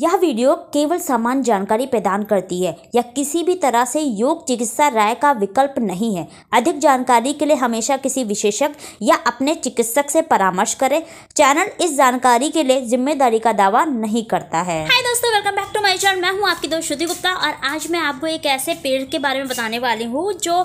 यह वीडियो केवल समान जानकारी प्रदान करती है यह किसी भी तरह से योग चिकित्सा राय का विकल्प नहीं है अधिक जानकारी के लिए हमेशा किसी विशेषज्ञ या अपने चिकित्सक से परामर्श करें चैनल इस जानकारी के लिए जिम्मेदारी का दावा नहीं करता है हाय दोस्तों welcome back to my channel मैं हूं आपकी दोस्त श्रुति गुप्ता और आज मैं आपको एक ऐसे पेड़ के बारे में बताने वाली हूँ जो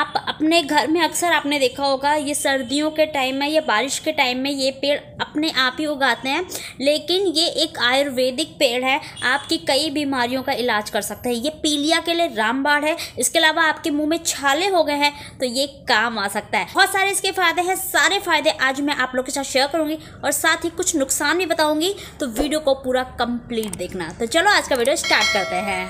आप अपने घर में अक्सर आपने देखा होगा ये सर्दियों के टाइम में या बारिश के टाइम में ये पेड़ अपने आप ही उगाते हैं लेकिन ये एक आयुर्वेदिक पेड़ पेड़ है आपकी कई बीमारियों का इलाज कर सकते हैं ये पीलिया के लिए रामबाड़ है इसके अलावा आपके मुंह में छाले हो गए हैं तो ये काम आ सकता है बहुत सारे इसके फायदे हैं सारे फायदे आज मैं आप लोग के साथ शेयर करूंगी और साथ ही कुछ नुकसान भी बताऊंगी तो वीडियो को पूरा कंप्लीट देखना तो चलो आज का वीडियो स्टार्ट करते हैं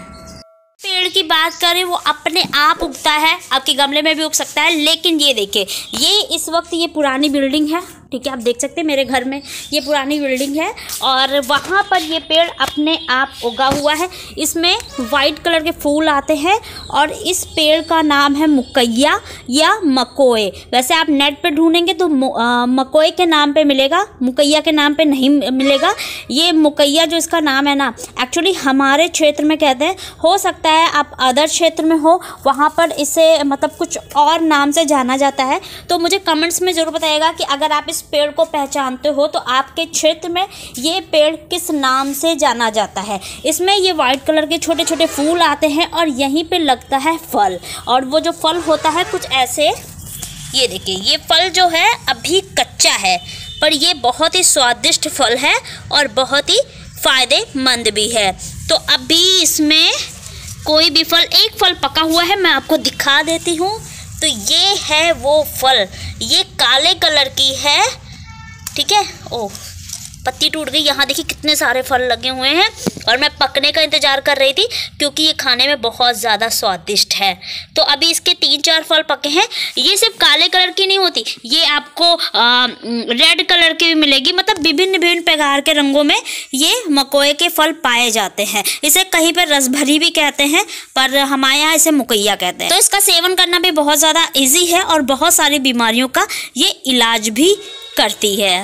पेड़ की बात करें वो अपने आप उगता है आपके गमले में भी उग सकता है लेकिन ये देखिए ये इस वक्त ये पुरानी बिल्डिंग है ठीक है आप देख सकते हैं मेरे घर में ये पुरानी बिल्डिंग है और वहाँ पर ये पेड़ अपने आप उगा हुआ है इसमें वाइट कलर के फूल आते हैं और इस पेड़ का नाम है मुकैया या मकोए वैसे आप नेट पे ढूंढेंगे तो मकोए के नाम पे मिलेगा मुकैया के नाम पे नहीं मिलेगा ये मुकैया जो इसका नाम है ना एक्चुअली हमारे क्षेत्र में कहते हैं हो सकता है आप अदर क्षेत्र में हो वहाँ पर इसे मतलब कुछ और नाम से जाना जाता है तो मुझे कमेंट्स में ज़रूर बताइएगा कि अगर आप इस इस पेड़ को पहचानते हो तो आपके क्षेत्र में ये पेड़ किस नाम से जाना जाता है इसमें ये वाइट कलर के छोटे छोटे फूल आते हैं और यहीं पे लगता है फल और वो जो फल होता है कुछ ऐसे ये देखिए ये फल जो है अभी कच्चा है पर ये बहुत ही स्वादिष्ट फल है और बहुत ही फ़ायदेमंद भी है तो अभी इसमें कोई भी फल एक फल पका हुआ है मैं आपको दिखा देती हूँ तो ये है वो फल ये काले कलर की है ठीक है ओ पत्ती टूट गई यहाँ देखिए कितने सारे फल लगे हुए हैं और मैं पकने का इंतज़ार कर रही थी क्योंकि ये खाने में बहुत ज़्यादा स्वादिष्ट है तो अभी इसके तीन चार फल पके हैं ये सिर्फ काले कलर की नहीं होती ये आपको आ, रेड कलर की भी मिलेगी मतलब विभिन्न विभिन्न प्रकार के रंगों में ये मकोए के फल पाए जाते हैं इसे कहीं पर रसभरी भी कहते हैं पर हमारे यहाँ इसे मुकैया कहते हैं तो इसका सेवन करना भी बहुत ज़्यादा ईजी है और बहुत सारी बीमारियों का ये इलाज भी करती है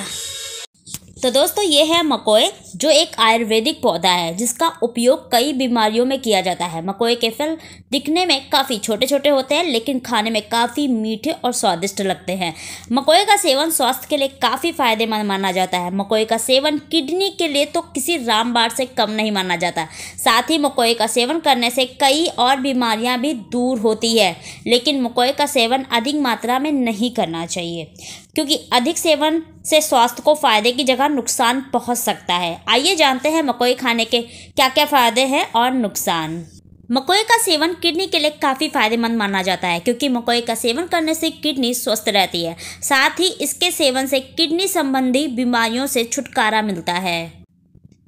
तो दोस्तों ये है मकोए जो एक आयुर्वेदिक पौधा है जिसका उपयोग कई बीमारियों में किया जाता है मकोए के फल दिखने में काफ़ी छोटे छोटे होते हैं लेकिन खाने में काफ़ी मीठे और स्वादिष्ट लगते हैं मकोए का सेवन स्वास्थ्य के लिए काफ़ी फायदेमंद माना जाता है मकोए का सेवन किडनी के लिए तो किसी रामबार से कम नहीं माना जाता साथ ही मकोए का सेवन करने से कई और बीमारियाँ भी दूर होती है लेकिन मकोए का सेवन अधिक मात्रा में नहीं करना चाहिए क्योंकि अधिक सेवन से स्वास्थ्य को फायदे की जगह नुकसान पहुंच सकता है आइए जानते हैं मकोई खाने के क्या क्या फ़ायदे हैं और नुकसान मकोई का सेवन किडनी के लिए काफ़ी फायदेमंद माना जाता है क्योंकि मकोई का सेवन करने से किडनी स्वस्थ रहती है साथ ही इसके सेवन से किडनी संबंधी बीमारियों से छुटकारा मिलता है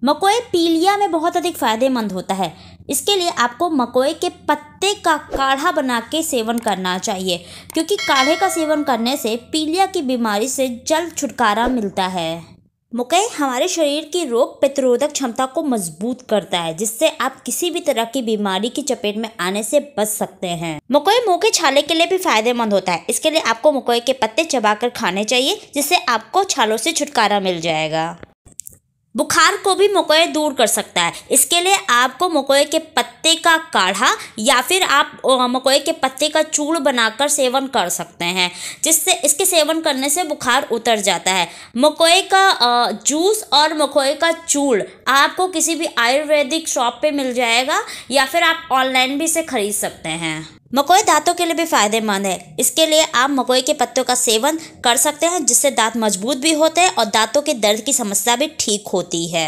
मकोई पीलिया में बहुत अधिक फायदेमंद होता है इसके लिए आपको मकोई के पत्ते का काढ़ा बना के सेवन करना चाहिए क्योंकि काढ़े का सेवन करने से पीलिया की बीमारी से जल्द छुटकारा मिलता है मुकई हमारे शरीर की रोग प्रतिरोधक क्षमता को मजबूत करता है जिससे आप किसी भी तरह की बीमारी की चपेट में आने से बच सकते हैं मुकई मुंह के छाले के लिए भी फायदेमंद होता है इसके लिए आपको मुकई के पत्ते चबाकर खाने चाहिए जिससे आपको छालों से छुटकारा मिल जाएगा बुखार को भी मकोए दूर कर सकता है इसके लिए आपको मकोए के पत्ते का काढ़ा या फिर आप मकोए के पत्ते का चूड़ बनाकर सेवन कर सकते हैं जिससे इसके सेवन करने से बुखार उतर जाता है मकोए का जूस और मकोए का चूड़ आपको किसी भी आयुर्वेदिक शॉप पे मिल जाएगा या फिर आप ऑनलाइन भी इसे खरीद सकते हैं मकोई दांतों के लिए भी फायदेमंद है इसके लिए आप मकोई के पत्तों का सेवन कर सकते हैं जिससे दांत मजबूत भी होते हैं और दांतों के दर्द की समस्या भी ठीक होती है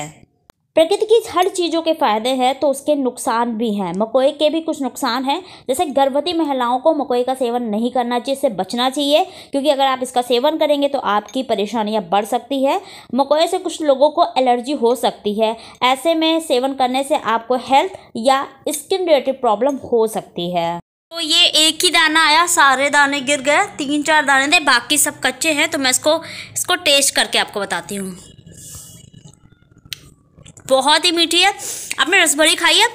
प्रकृति की हर चीज़ों के फायदे हैं तो उसके नुकसान भी हैं मकोए के भी कुछ नुकसान हैं जैसे गर्भवती महिलाओं को मकोई का सेवन नहीं करना चाहिए इससे बचना चाहिए क्योंकि अगर आप इसका सेवन करेंगे तो आपकी परेशानियां बढ़ सकती है मकोए से कुछ लोगों को एलर्जी हो सकती है ऐसे में सेवन करने से आपको हेल्थ या स्किन रिलेटेड प्रॉब्लम हो सकती है तो ये एक ही दाना आया सारे दाने गिर गए तीन चार दाने थे बाकी सब कच्चे हैं तो मैं इसको इसको टेस्ट करके आपको बताती हूँ बहुत ही मीठी है आपने रसभरी खाई है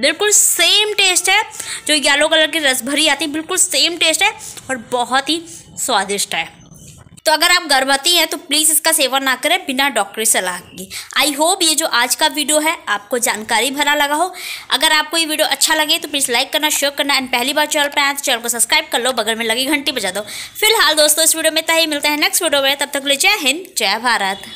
बिल्कुल सेम टेस्ट है जो येलो कलर की रसभरी आती है बिल्कुल सेम टेस्ट है और बहुत ही स्वादिष्ट है तो अगर आप गर्भवती हैं तो प्लीज़ इसका सेवन ना करें बिना डॉक्टरी सलाह की आई होप ये जो आज का वीडियो है आपको जानकारी भरा लगा हो अगर आपको ये वीडियो अच्छा लगे तो प्लीज़ लाइक करना शेयर करना एंड पहली बार चैनल पर आए तो चैनल को सब्सक्राइब कर लो बगल में लगी घंटी बजा दो फिलहाल दोस्तों इस वीडियो में तय मिलता है नेक्स्ट वीडियो में तब तक ले जय हिंद जय भारत